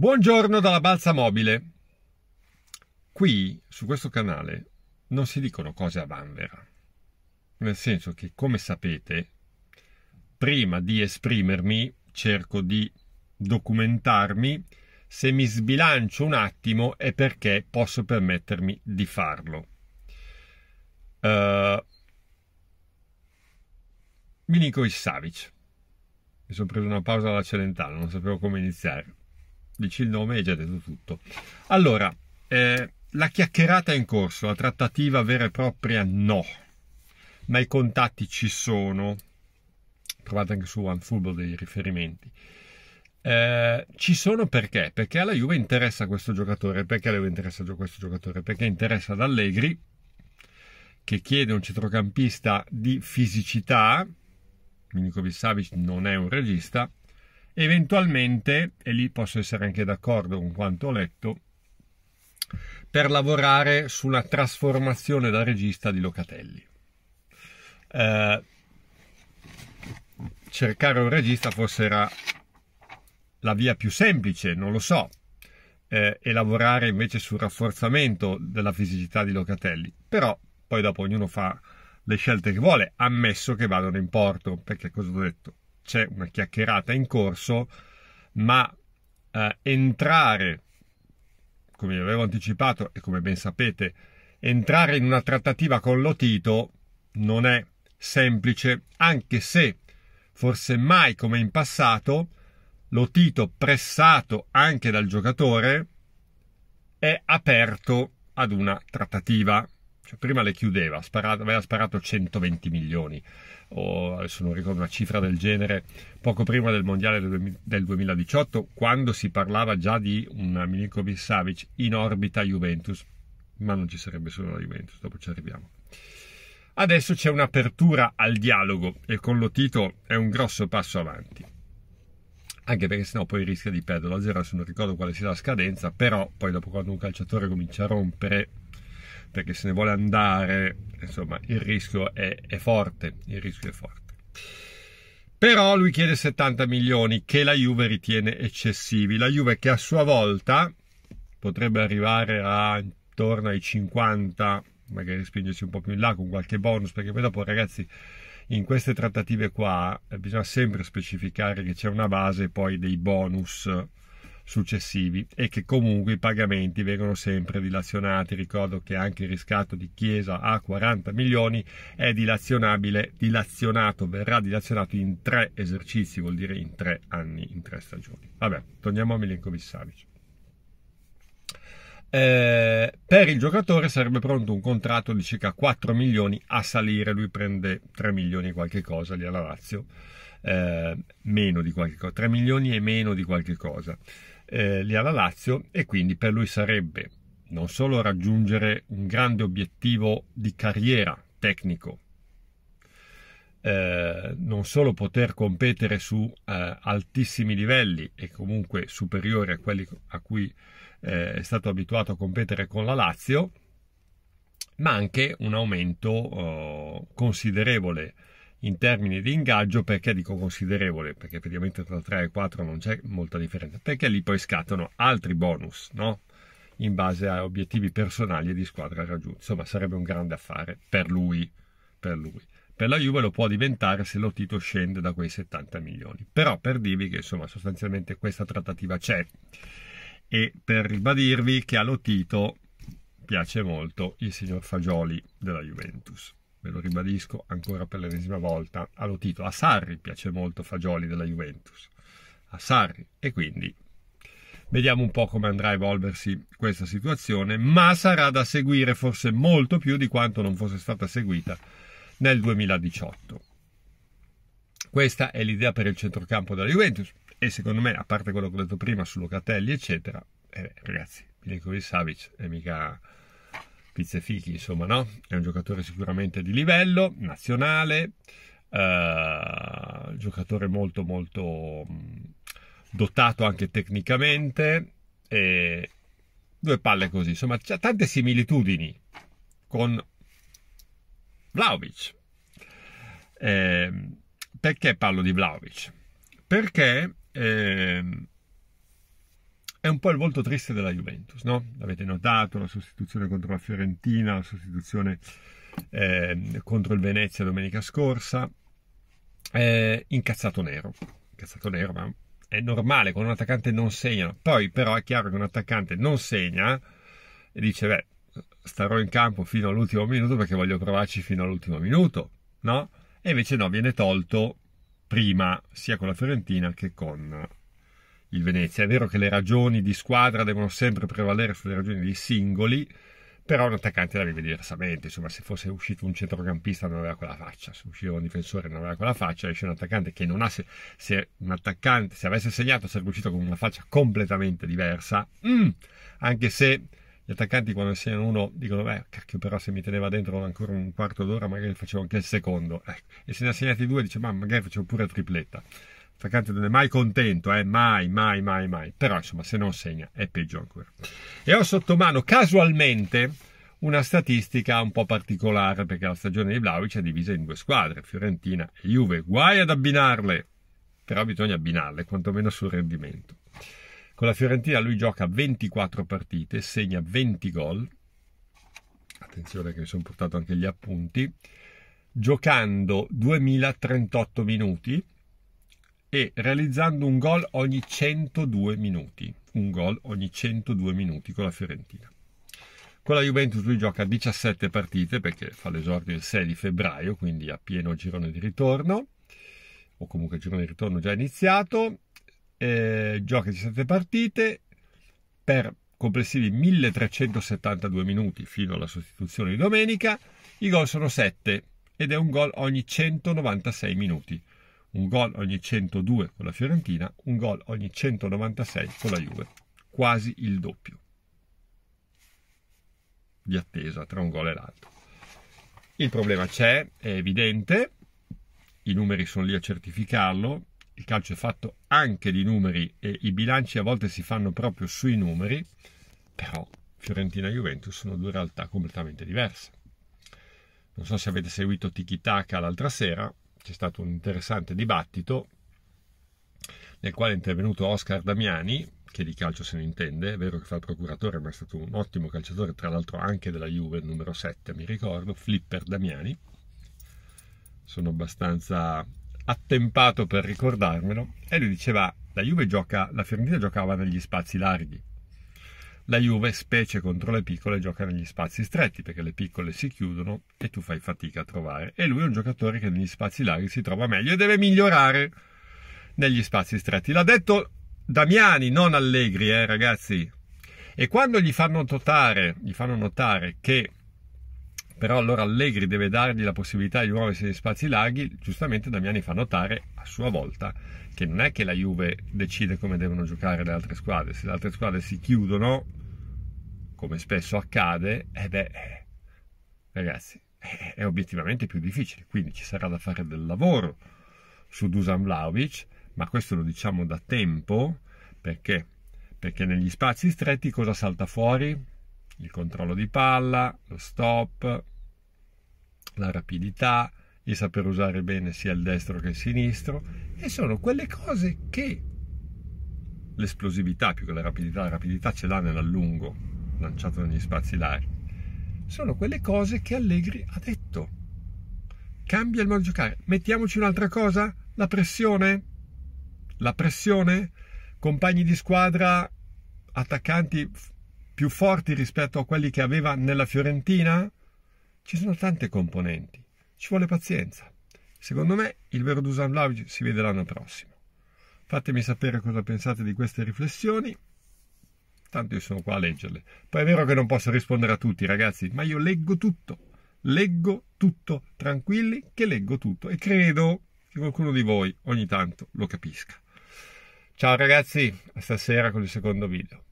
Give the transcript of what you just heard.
Buongiorno dalla balsa mobile. Qui, su questo canale, non si dicono cose a vanvera. Nel senso che, come sapete, prima di esprimermi cerco di documentarmi. Se mi sbilancio un attimo è perché posso permettermi di farlo. Uh, eh, Milinkovic Savic. Mi sono preso una pausa dalla Celentano, non sapevo come iniziare dici il nome e hai già detto tutto. Allora, eh, la chiacchierata è in corso, la trattativa vera e propria no, ma i contatti ci sono. Trovate anche su OneFootball dei riferimenti. Eh, ci sono perché? Perché alla Juve interessa questo giocatore, perché alla Juve interessa questo giocatore? Perché interessa ad Allegri che chiede un centrocampista di fisicità, Milinkovic Savic non è un regista, Eventualmente, e lì posso essere anche d'accordo con quanto ho letto, per lavorare sulla trasformazione da regista di Locatelli. Eh, cercare un regista forse era la via più semplice, non lo so, eh, e lavorare invece sul rafforzamento della fisicità di Locatelli. Però poi dopo ognuno fa le scelte che vuole, ammesso che vadano in porto, perché cosa ho detto? c'è una chiacchierata in corso, ma eh, entrare, come vi avevo anticipato e come ben sapete, entrare in una trattativa con Lotito non è semplice, anche se forse mai come in passato Lotito, pressato anche dal giocatore, è aperto ad una trattativa cioè, prima le chiudeva, sparato, aveva sparato 120 milioni, o adesso non ricordo una cifra del genere, poco prima del mondiale del, 2018, quando si parlava già di un Milinkovic Savic in orbita Juventus, ma non ci sarebbe solo la Juventus, dopo ci arriviamo. Adesso c'è un'apertura al dialogo e con lo Tito è un grosso passo avanti. Anche perché sennò poi rischia di perdere la zero, se non ricordo quale sia la scadenza, però poi dopo quando un calciatore comincia a rompere perché se ne vuole andare, insomma, il rischio è, è forte, il rischio è forte. Però lui chiede 70 milioni che la Juve ritiene eccessivi. La Juve che a sua volta potrebbe arrivare a intorno ai 50, magari spingersi un po' più in là con qualche bonus, perché poi dopo ragazzi in queste trattative qua eh, bisogna sempre specificare che c'è una base e poi dei bonus successivi e che comunque i pagamenti vengono sempre dilazionati. Ricordo che anche il riscatto di Chiesa a 40 milioni è dilazionabile, dilazionato, verrà dilazionato in tre esercizi, vuol dire in tre anni, in tre stagioni. Vabbè, torniamo a Milinkovic Savic. Eh, per il giocatore sarebbe pronto un contratto di circa 4 milioni a salire, lui prende 3 milioni e qualche cosa lì alla Lazio, eh, meno di qualche cosa, 3 milioni e meno di qualche cosa eh, lì alla Lazio e quindi per lui sarebbe non solo raggiungere un grande obiettivo di carriera tecnico, eh, non solo poter competere su eh, altissimi livelli e comunque superiori a quelli a cui eh, è stato abituato a competere con la Lazio, ma anche un aumento oh, considerevole in termini di ingaggio perché dico considerevole perché effettivamente tra 3 e 4 non c'è molta differenza perché lì poi scattano altri bonus no? in base a obiettivi personali e di squadra raggiunti insomma sarebbe un grande affare per lui per lui per la Juve lo può diventare se lo Tito scende da quei 70 milioni però per dirvi che insomma sostanzialmente questa trattativa c'è e per ribadirvi che a Lotito piace molto il signor Fagioli della Juventus ve lo ribadisco ancora per l'ennesima volta, allo titolo. A Sarri piace molto Fagioli della Juventus, a Sarri, e quindi vediamo un po' come andrà a evolversi questa situazione, ma sarà da seguire forse molto più di quanto non fosse stata seguita nel 2018. Questa è l'idea per il centrocampo della Juventus e secondo me, a parte quello che ho detto prima su Locatelli, eccetera, eh, ragazzi, Milinkovic Savic è mica pizzefichi, insomma, no? È un giocatore sicuramente di livello nazionale, eh, giocatore molto molto mm, dotato anche tecnicamente e due palle così, insomma, c'è tante similitudini con Vlaovic. Eh, perché parlo di Vlaovic? Perché eh, è un po' il volto triste della Juventus, no? L'avete notato, la sostituzione contro la Fiorentina, la sostituzione eh, contro il Venezia domenica scorsa, eh, incazzato nero, incazzato nero, ma è normale, quando un attaccante non segna, poi però è chiaro che un attaccante non segna e dice, beh, starò in campo fino all'ultimo minuto perché voglio provarci fino all'ultimo minuto, no? E invece no, viene tolto prima sia con la Fiorentina che con il Venezia. È vero che le ragioni di squadra devono sempre prevalere sulle ragioni dei singoli, però un attaccante la vive diversamente. Insomma, se fosse uscito un centrocampista non aveva quella faccia, se usciva un difensore non aveva quella faccia, esce un attaccante che non ha. Se, se un attaccante, se avesse segnato, sarebbe uscito con una faccia completamente diversa. Mm, anche se gli attaccanti, quando segnano uno, dicono: Beh, cacchio, però se mi teneva dentro ancora un quarto d'ora, magari facevo anche il secondo. Eh, e se ne ha segnati due, dice: Ma magari facevo pure la tripletta. Attaccante non è mai contento, eh? mai, mai, mai, mai. Però insomma, se non segna è peggio ancora. E ho sotto mano casualmente una statistica un po' particolare perché la stagione di Vlaovic è divisa in due squadre, Fiorentina e Juve. Guai ad abbinarle, però bisogna abbinarle quantomeno sul rendimento. Con la Fiorentina lui gioca 24 partite, segna 20 gol. Attenzione che mi sono portato anche gli appunti. Giocando 2038 minuti, e realizzando un gol ogni 102 minuti, un gol ogni 102 minuti con la Fiorentina. Con la Juventus lui gioca 17 partite perché fa l'esordio il 6 di febbraio, quindi a pieno girone di ritorno, o comunque il girone di ritorno già iniziato, eh, gioca 17 partite per complessivi 1372 minuti fino alla sostituzione di domenica, i gol sono 7 ed è un gol ogni 196 minuti un gol ogni 102 con la Fiorentina, un gol ogni 196 con la Juve, quasi il doppio di attesa tra un gol e l'altro. Il problema c'è, è evidente, i numeri sono lì a certificarlo, il calcio è fatto anche di numeri e i bilanci a volte si fanno proprio sui numeri, però Fiorentina e Juventus sono due realtà completamente diverse. Non so se avete seguito Tiki Taka l'altra sera, c'è stato un interessante dibattito nel quale è intervenuto Oscar Damiani, che di calcio se ne intende, è vero che fa il procuratore, ma è stato un ottimo calciatore, tra l'altro anche della Juve, numero 7, mi ricordo, Flipper Damiani. Sono abbastanza attempato per ricordarmelo. E lui diceva, la Juve gioca, la Fiorentina giocava negli spazi larghi, la Juve, specie contro le piccole, gioca negli spazi stretti perché le piccole si chiudono e tu fai fatica a trovare. E lui è un giocatore che negli spazi larghi si trova meglio e deve migliorare negli spazi stretti. L'ha detto Damiani, non Allegri, eh, ragazzi. E quando gli fanno, notare, gli fanno notare che però allora Allegri deve dargli la possibilità di muoversi negli spazi larghi, giustamente Damiani fa notare a sua volta che non è che la Juve decide come devono giocare le altre squadre, se le altre squadre si chiudono come spesso accade, ed eh è, eh, ragazzi, eh, è obiettivamente più difficile, quindi ci sarà da fare del lavoro su Dusan Vlaovic, ma questo lo diciamo da tempo, perché? Perché negli spazi stretti cosa salta fuori? Il controllo di palla, lo stop, la rapidità, il saper usare bene sia il destro che il sinistro, e sono quelle cose che l'esplosività più che la rapidità, la rapidità ce l'ha nell'allungo, lanciato negli spazi larghi, sono quelle cose che Allegri ha detto. Cambia il modo di giocare. Mettiamoci un'altra cosa? La pressione? La pressione? Compagni di squadra, attaccanti più forti rispetto a quelli che aveva nella Fiorentina? Ci sono tante componenti. Ci vuole pazienza. Secondo me il vero Dusan Vlaovic si vede l'anno prossimo. Fatemi sapere cosa pensate di queste riflessioni tanto io sono qua a leggerle. Poi è vero che non posso rispondere a tutti, ragazzi, ma io leggo tutto. Leggo tutto, tranquilli che leggo tutto e credo che qualcuno di voi ogni tanto lo capisca. Ciao ragazzi, a stasera con il secondo video.